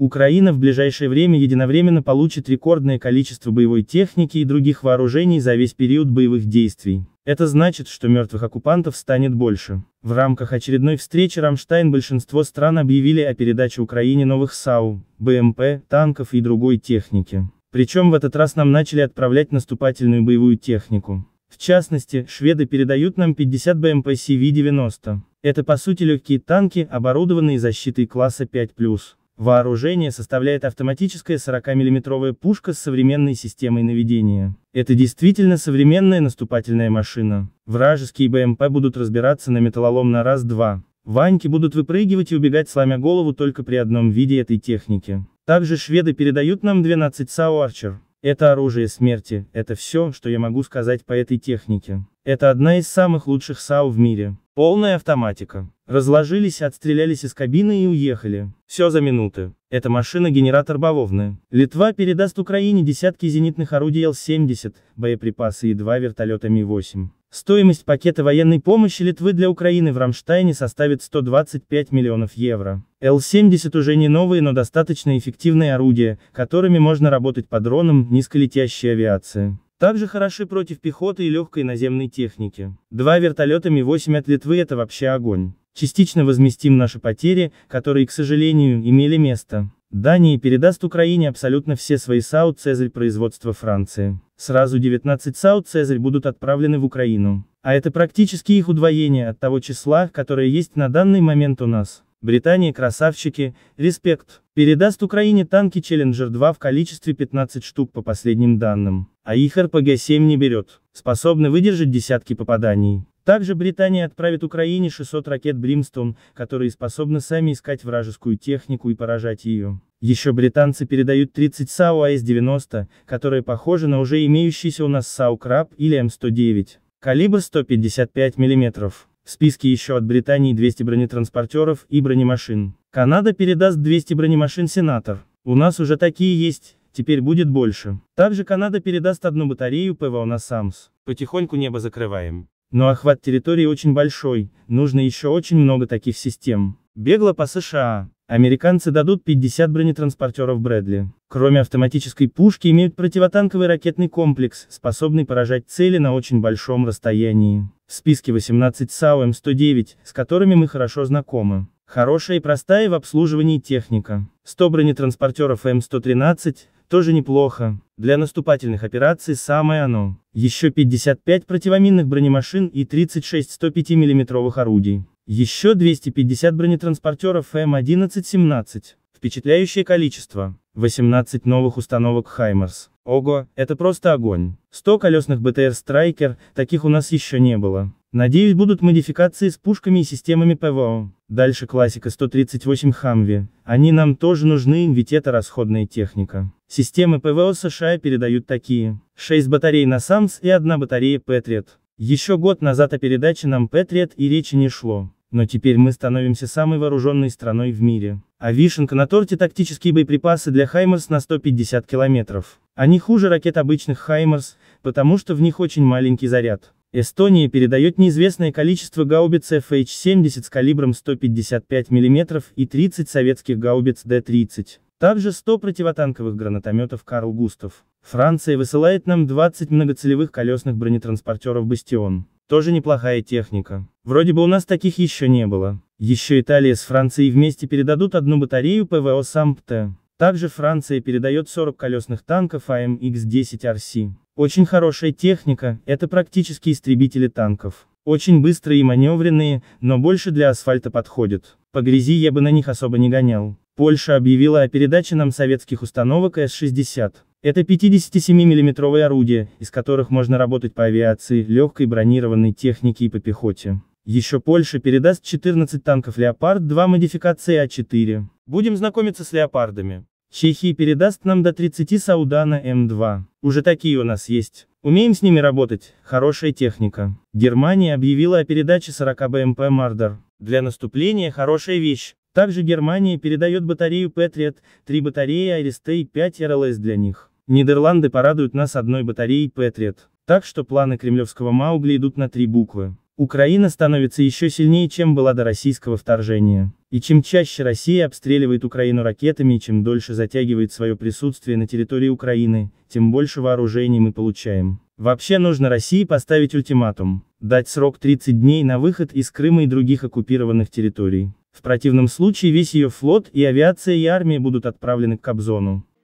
Украина в ближайшее время единовременно получит рекордное количество боевой техники и других вооружений за весь период боевых действий. Это значит, что мертвых оккупантов станет больше. В рамках очередной встречи Рамштайн большинство стран объявили о передаче Украине новых САУ, БМП, танков и другой техники. Причем в этот раз нам начали отправлять наступательную боевую технику. В частности, шведы передают нам 50 БМП CV-90. Это по сути легкие танки, оборудованные защитой класса 5+. Вооружение составляет автоматическая 40 миллиметровая пушка с современной системой наведения. Это действительно современная наступательная машина. Вражеские БМП будут разбираться на металлолом на раз-два. Ваньки будут выпрыгивать и убегать сломя голову только при одном виде этой техники. Также шведы передают нам 12 САУ Арчер. Это оружие смерти, это все, что я могу сказать по этой технике. Это одна из самых лучших САУ в мире. Полная автоматика. Разложились, отстрелялись из кабины и уехали. Все за минуты. Эта машина генератор бавовны. Литва передаст Украине десятки зенитных орудий Л-70, боеприпасы и два вертолета Ми-8. Стоимость пакета военной помощи Литвы для Украины в Рамштайне составит 125 миллионов евро. Л-70 уже не новые, но достаточно эффективные орудия, которыми можно работать по дронам низколетящей авиации. Также хороши против пехоты и легкой наземной техники. Два вертолета Ми-8 от Литвы это вообще огонь. Частично возместим наши потери, которые, к сожалению, имели место. Дания передаст Украине абсолютно все свои САУ «Цезарь» производства Франции. Сразу 19 САУ «Цезарь» будут отправлены в Украину. А это практически их удвоение от того числа, которое есть на данный момент у нас. Британия красавчики, респект, передаст Украине танки Челленджер-2 в количестве 15 штук по последним данным, а их РПГ-7 не берет, способны выдержать десятки попаданий. Также Британия отправит Украине 600 ракет Бримстон, которые способны сами искать вражескую технику и поражать ее. Еще британцы передают 30 САУ АС-90, которые похожи на уже имеющиеся у нас САУ Краб или М109. Калибр 155 мм. В списке еще от Британии 200 бронетранспортеров и бронемашин. Канада передаст 200 бронемашин «Сенатор». У нас уже такие есть, теперь будет больше. Также Канада передаст одну батарею ПВО на САМС. Потихоньку небо закрываем. Но охват территории очень большой, нужно еще очень много таких систем. Бегло по США. Американцы дадут 50 бронетранспортеров Брэдли. Кроме автоматической пушки имеют противотанковый ракетный комплекс, способный поражать цели на очень большом расстоянии. В списке 18 САУ М109, с которыми мы хорошо знакомы. Хорошая и простая в обслуживании техника. 100 бронетранспортеров М113, тоже неплохо. Для наступательных операций самое оно. Еще 55 противоминных бронемашин и 36 105 миллиметровых орудий. Еще 250 бронетранспортеров М1117. Эм Впечатляющее количество. 18 новых установок «Хаймерс». Ого, это просто огонь. 100 колесных БТР «Страйкер», таких у нас еще не было. Надеюсь будут модификации с пушками и системами ПВО. Дальше классика 138 Хамви. Они нам тоже нужны, ведь это расходная техника. Системы ПВО США передают такие. 6 батарей на САМС и 1 батарея Патриот. Еще год назад о передаче нам Патриот и речи не шло. Но теперь мы становимся самой вооруженной страной в мире. А вишенка на торте тактические боеприпасы для Хаймерс на 150 километров. Они хуже ракет обычных Хаймерс, потому что в них очень маленький заряд. Эстония передает неизвестное количество гаубиц FH-70 с калибром 155 мм и 30 советских гаубиц D-30. Также 100 противотанковых гранатометов «Карл Густав». Франция высылает нам 20 многоцелевых колесных бронетранспортеров «Бастион». Тоже неплохая техника. Вроде бы у нас таких еще не было. Еще Италия с Францией вместе передадут одну батарею ПВО САМПТ. Также Франция передает 40 колесных танков амх 10 рс Очень хорошая техника, это практически истребители танков. Очень быстрые и маневренные, но больше для асфальта подходят. По грязи я бы на них особо не гонял. Польша объявила о передаче нам советских установок С-60. Это 57 миллиметровые орудия, из которых можно работать по авиации, легкой бронированной технике и по пехоте. Еще Польша передаст 14 танков «Леопард-2» модификации А4. Будем знакомиться с «Леопардами». Чехия передаст нам до 30 Саудана М2. Уже такие у нас есть. Умеем с ними работать, хорошая техника. Германия объявила о передаче 40 БМП «Мардер». Для наступления хорошая вещь. Также Германия передает батарею Patriot, три батареи Аристе и 5 rls для них. Нидерланды порадуют нас одной батареей Patriot. Так что планы кремлевского Маугли идут на три буквы. Украина становится еще сильнее, чем была до российского вторжения. И чем чаще Россия обстреливает Украину ракетами и чем дольше затягивает свое присутствие на территории Украины, тем больше вооружений мы получаем. Вообще нужно России поставить ультиматум, дать срок 30 дней на выход из Крыма и других оккупированных территорий. В противном случае весь ее флот и авиация и армия будут отправлены к Кобзону.